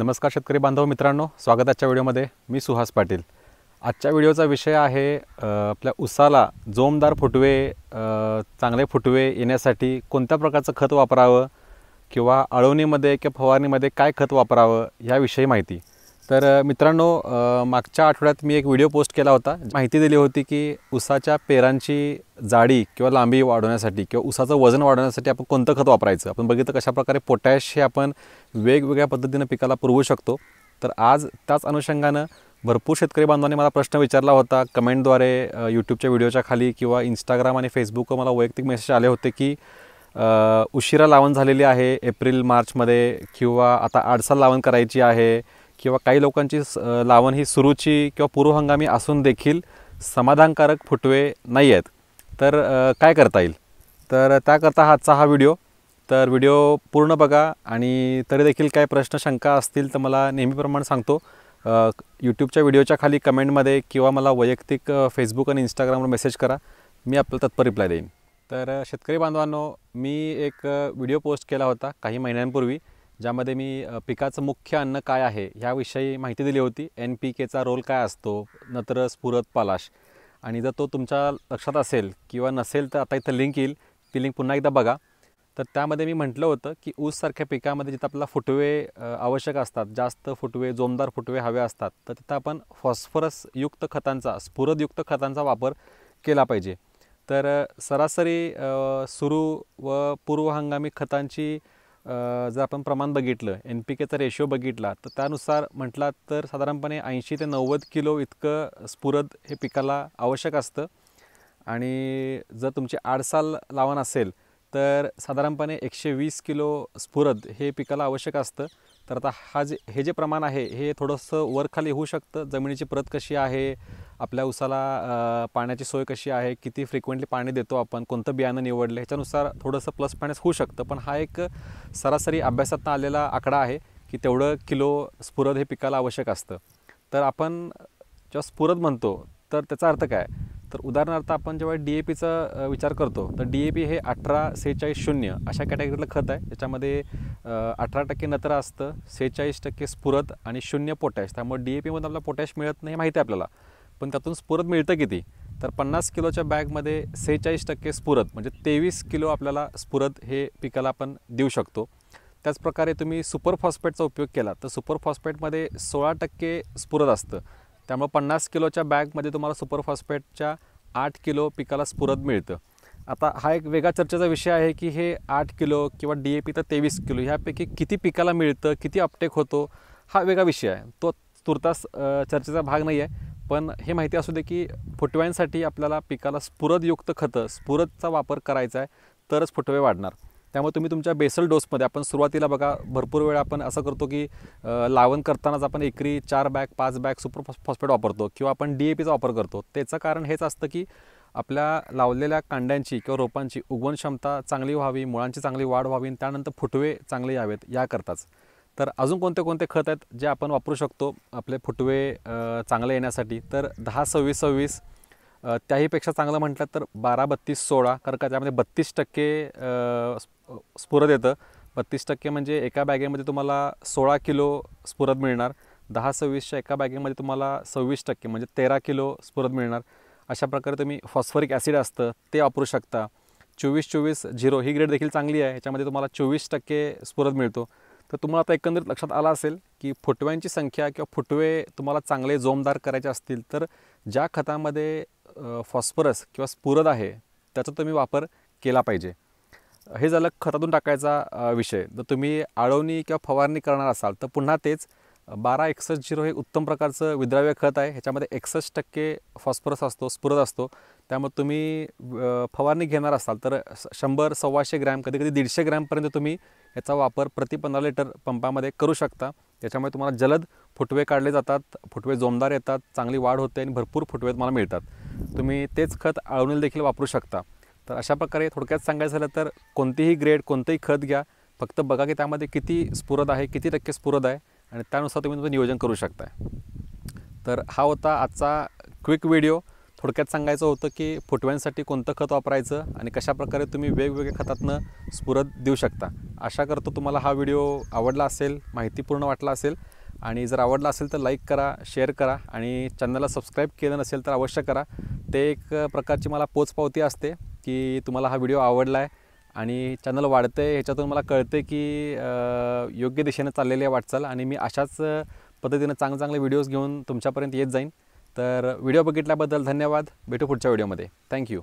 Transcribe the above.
नमस्कार शेतकरी बांधव मित्रांनो स्वागत आजच्या व्हिडिओमध्ये मी सुहास पाटील आजच्या व्हिडिओचा विषय आहे आपल्या उसाला जोमदार फुटवे चांगले फुटवे येण्यासाठी कोणत्या प्रकारचं खत वापरावं किंवा अळवणीमध्ये किंवा फवारणीमध्ये काय खत वापरावं याविषयी माहिती तर मित्रांनो मागच्या आठवड्यात मी एक व्हिडिओ पोस्ट केला होता माहिती दिली होती की उसाच्या पेरांची जाडी किंवा लांबी वाढवण्यासाठी किंवा उसाचं वजन वाढवण्यासाठी आपण कोणतं खत वापरायचं आपण बघितलं कशाप्रकारे पोटॅश हे आपण वेगवेगळ्या पद्धतीनं पिकाला पुरवू शकतो तर आज त्याच अनुषंगानं भरपूर शेतकरी बांधवांनी मला प्रश्न विचारला होता कमेंटद्वारे यूट्यूबच्या व्हिडिओच्या खाली किंवा इंस्टाग्राम आणि फेसबुकवर मला वैयक्तिक मेसेज आले होते की उशिरा लावण झालेली आहे एप्रिल मार्चमध्ये किंवा आता आडसाल लावण करायची आहे किंवा काही लोकांची लावण ही सुरूची किंवा पूर्वहंगामी असून देखील समाधानकारक फुटवे नाही आहेत तर काय करता येईल तर त्याकरता आजचा हा व्हिडिओ तर व्हिडिओ पूर्ण बघा आणि तरी देखील काही प्रश्न शंका असतील तर मला नेहमीप्रमाणे सांगतो यूट्यूबच्या व्हिडिओच्या खाली कमेंटमध्ये किंवा मला वैयक्तिक फेसबुक आणि इंस्टाग्रामवर मेसेज करा मी आपलं तत्पर रिप्लाय देईन तर शेतकरी बांधवांनो मी एक व्हिडिओ पोस्ट केला होता काही महिन्यांपूर्वी ज्यामध्ये मी पिकाचं मुख्य अन्न काय आहे ह्याविषयी माहिती दिली होती एन पी केचा रोल काय असतो नत्र स्फुरत पालाश आणि जर तो तुमच्या लक्षात असेल किंवा नसेल तर आता इथं लिंक येईल ती लिंक पुन्हा एकदा बघा तर त्यामध्ये मी म्हटलं होतं की ऊससारख्या पिकामध्ये जिथं आपल्याला फुटवे आवश्यक असतात जास्त फुटवे जोमदार फुटवे हवे असतात तर तिथं आपण फॉस्फरसयुक्त खतांचा स्फुरदयुक्त खतांचा वापर केला पाहिजे तर सरासरी सुरू व पूर्व हंगामी खतांची जर आपण प्रमाण बघितलं एन पी केचा रेशिओ बघितला तर त्यानुसार म्हटला तर साधारणपणे ऐंशी ते नव्वद किलो इतकं स्फुरद हे पिकाला आवश्यक असतं आणि जर तुमची आडसाल लावण असेल तर साधारणपणे एकशे वीस किलो स्फुरद हे पिकाला आवश्यक असतं तर आता हा जे हे जे प्रमाण आहे हे थोडंसं वरखाली होऊ शकतं जमिनीची प्रत कशी आहे आपल्या उसाला पाण्याची सोय कशी आहे किती फ्रिक्वेंटली पाणी देतो आपण कोणतं बियाणं निवडलं ह्याच्यानुसार थोडंसं प्लस पाण्यास होऊ शकतं पण हा एक सरासरी अभ्यासात आलेला आकडा आहे की तेवढं किलो स्फुरद हे पिकाला आवश्यक असतं तर आपण जेव्हा स्फुरद म्हणतो तर त्याचा अर्थ काय तर उदाहरणार्थ आपण जेव्हा डी ए पीचा विचार करतो तर डी ए पी हे अठरा सेहेचाळीस शून्य अशा कॅटेगरीतलं खत आहे ज्याच्यामध्ये अठरा टक्के नत्र असतं सेहेचाळीस टक्के स्फुरत आणि शून्य पोटॅश त्यामुळे डी ए पीमध्ये आपल्याला पोटॅश मिळत नाही माहिती आहे आपल्याला पण त्यातून स्फुरत मिळतं किती तर पन्नास किलोच्या बॅगमध्ये सेहेचाळीस टक्के स्फुरत म्हणजे तेवीस किलो आपल्याला स्फुरत हे पिकाला आपण देऊ शकतो त्याचप्रकारे तुम्ही सुपर फॉस्फेटचा उपयोग केला तर सुपर फॉस्फेटमध्ये सोळा टक्के स्फुरत असतं त्यामुळं पन्नास किलोच्या बॅगमध्ये तुम्हाला सुपर फॉस्फेटच्या आठ किलो पिकाला स्फुरत मिळतं आता हा एक वेगळा चर्चेचा विषय आहे की हे आठ किलो किंवा डी ए पी तर तेवीस किलो ह्यापैकी किती पिकाला मिळतं किती अपटेक होतो हा वेगळा विषय आहे तो तुर्तास चर्चेचा भाग नाही आहे पण हे माहिती असू दे की फुटव्यांसाठी आपल्याला पिकाला स्फुरदयुक्त खतं स्फुरदचा वापर करायचा आहे तरच फुटवे वाढणार त्यामुळे तुम्ही तुमच्या बेसल डोसमध्ये आपण सुरुवातीला बघा भरपूर वेळा आपण असं करतो की लावण करतानाच आपण एकरी चार बॅग पाच बॅग सुपर फॉस्फेट वापरतो किंवा आपण डी ए पीचा वापर करतो त्याचं कारण हेच असतं की आपल्या लावलेल्या कांड्यांची किंवा रोपांची उगवण क्षमता चांगली व्हावी मुळांची चांगली वाढ व्हावी त्यानंतर फुटवे चांगले यावेत याकरताच तर अजून कोणते कोणते खत आहेत जे आपण वापरू शकतो आपले फुटवे चांगले येण्यासाठी तर दहा सव्वीस सव्वीस त्याहीपेक्षा चांगलं म्हटलं तर बारा बत्तीस सोळा कारण का त्यामध्ये बत्तीस टक्के स्फुरद येतं बत्तीस टक्के म्हणजे एका बॅगेमध्ये तुम्हाला सोळा किलो स्फुरद मिळणार दहा सव्वीसच्या एका बॅगेमध्ये तुम्हाला सव्वीस टक्के म्हणजे तेरा किलो स्फुरद मिळणार अशा प्रकारे तुम्ही फॉस्फरिक ॲसिड असतं ते वापरू शकता चोवीस चोवीस झिरो ही ग्रेड देखील चांगली आहे याच्यामध्ये तुम्हाला चोवीस टक्के स्फुरद मिळतो तर तुम्हाला आता एकंदरीत लक्षात आला असेल की फुटव्यांची संख्या किंवा फुटवे तुम्हाला चांगले जोमदार करायचे असतील तर ज्या खतामध्ये फॉस्फरस किंवा स्फुरद आहे त्याचा तुम्ही वापर केला पाहिजे हे झालं खतातून टाकायचा विषय जर तुम्ही आळवणी किंवा फवारणी करणार असाल तर पुन्हा तेच बारा एकसष्ट झिरो हे उत्तम प्रकारचं विद्राव्य खत आहे ह्याच्यामध्ये एकसष्ट टक्के फॉस्फरस असतो स्फुरद असतो त्यामुळे तुम्ही फवारणी घेणार असाल तर शंभर सव्वाशे ग्रॅम कधी कधी दीडशे ग्रॅमपर्यंत तुम्ही याचा वापर प्रति पंधरा लिटर पंपामध्ये करू शकता त्याच्यामुळे तुम्हाला जलद फुटवे काढले जातात फुटवे जोमदार येतात चांगली वाढ होते आणि भरपूर फुटवे तुम्हाला मिळतात तुम्ही तेच खत आळवणीला देखील वापरू शकता तर अशा प्रकारे थोडक्यात सांगायचं झालं तर कोणतेही ग्रेड कोणतंही खत घ्या फक्त बघा की त्यामध्ये किती स्फुरद आहे किती टक्के स्फुरद आहे आणि त्यानुसार तुम्ही तुमचं नियोजन करू शकताय तर हा होता आजचा क्विक व्हिडिओ थोडक्यात सांगायचं होतं की फुटव्यांसाठी कोणतं खत वापरायचं आणि कशाप्रकारे तुम्ही वेगवेगळ्या खतातनं स्फुरत देऊ शकता आशा करतो तुम्हाला हा व्हिडिओ आवडला असेल माहितीपूर्ण वाटला असेल आणि जर आवडला असेल तर लाईक करा शेअर करा आणि चॅनलला सबस्क्राईब केलं नसेल तर अवश्य करा ते एक प्रकारची मला पोचपावती असते की तुम्हाला हा व्हिडिओ आवडला आहे आणि चॅनल वाढतं आहे ह्याच्यातून मला कळतं की योग्य दिशेनं चाललेली आहे वाटचाल आणि मी अशाच पद्धतीनं चांगले चांगले व्हिडिओज घेऊन तुमच्यापर्यंत येत जाईन तर व्हिडिओ बघितल्याबद्दल धन्यवाद भेटू पुढच्या व्हिडिओमध्ये थँक्यू